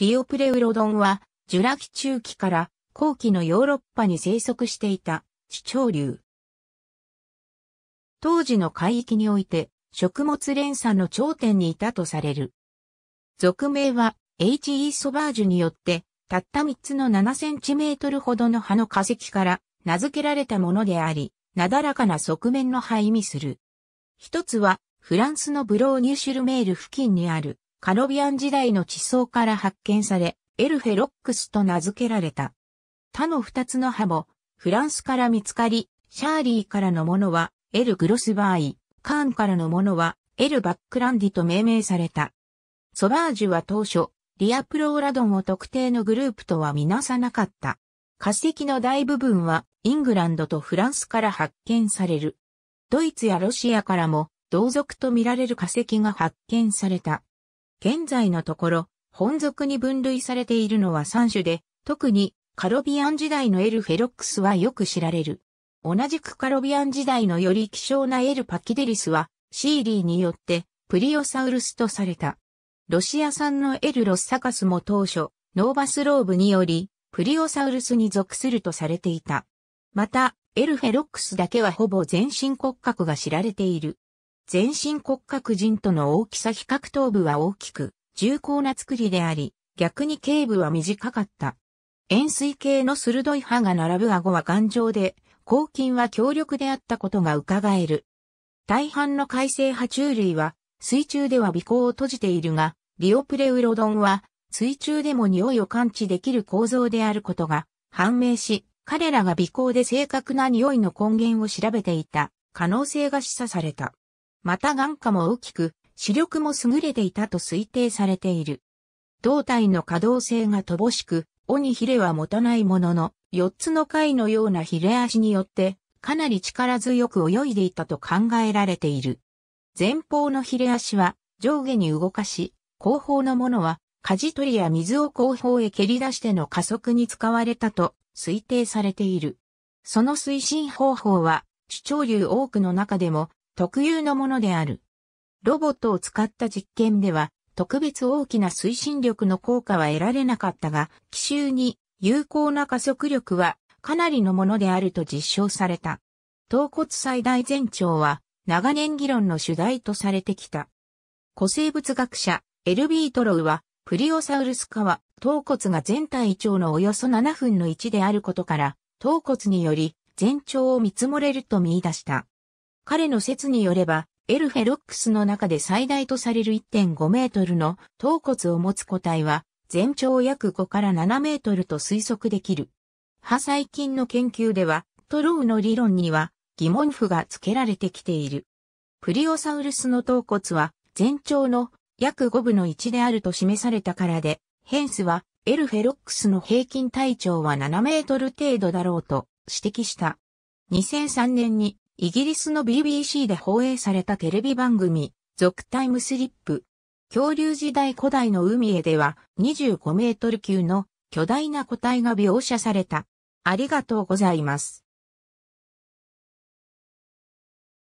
リオプレウロドンは、ジュラ紀中期から後期のヨーロッパに生息していた地潮流。当時の海域において、食物連鎖の頂点にいたとされる。俗名は、H.E. ソバージュによって、たった3つの7センチメートルほどの葉の化石から名付けられたものであり、なだらかな側面の葉意味する。一つは、フランスのブローニュシュルメール付近にあるカロビアン時代の地層から発見され、エルフェロックスと名付けられた。他の二つの歯も、フランスから見つかり、シャーリーからのものは、エル・グロスバーイ、カーンからのものは、エル・バックランディと命名された。ソバージュは当初、リアプローラドンを特定のグループとはみなさなかった。化石の大部分は、イングランドとフランスから発見される。ドイツやロシアからも、同族と見られる化石が発見された。現在のところ、本属に分類されているのは3種で、特にカロビアン時代のエル・フェロックスはよく知られる。同じくカロビアン時代のより希少なエル・パキデリスは、シーリーによってプリオサウルスとされた。ロシア産のエル・ロスサカスも当初、ノーバスローブにより、プリオサウルスに属するとされていた。また、エル・フェロックスだけはほぼ全身骨格が知られている。全身骨格人との大きさ比較頭部は大きく、重厚な作りであり、逆に頸部は短かった。円錐形の鋭い歯が並ぶ顎は頑丈で、抗菌は強力であったことが伺える。大半の海生爬虫類は、水中では鼻行を閉じているが、リオプレウロドンは、水中でも匂いを感知できる構造であることが判明し、彼らが尾行で正確な匂いの根源を調べていた可能性が示唆された。また眼下も大きく、視力も優れていたと推定されている。胴体の可動性が乏しく、尾にヒレは持たないものの、四つの貝のようなヒレ足によって、かなり力強く泳いでいたと考えられている。前方のヒレ足は上下に動かし、後方のものは舵取りや水を後方へ蹴り出しての加速に使われたと推定されている。その推進方法は、主張流多くの中でも特有のものである。ロボットを使った実験では、特別大きな推進力の効果は得られなかったが、奇襲に有効な加速力はかなりのものであると実証された。頭骨最大前兆は長年議論の主題とされてきた。古生物学者エルビートロウは、プリオサウルス科は頭骨が全体長のおよそ7分の1であることから、頭骨により前兆を見積もれると見出した。彼の説によれば、エルフェロックスの中で最大とされる1.5メートルの頭骨を持つ個体は、全長約5から7メートルと推測できる。破砕菌の研究では、トロウの理論には疑問符が付けられてきている。プリオサウルスの頭骨は全長の約5分の1であると示されたからで、ヘンスはエルフェロックスの平均体長は7メートル程度だろうと指摘した。2003年にイギリスの BBC で放映されたテレビ番組、続タイムスリップ。恐竜時代古代の海へでは25メートル級の巨大な個体が描写された。ありがとうございます。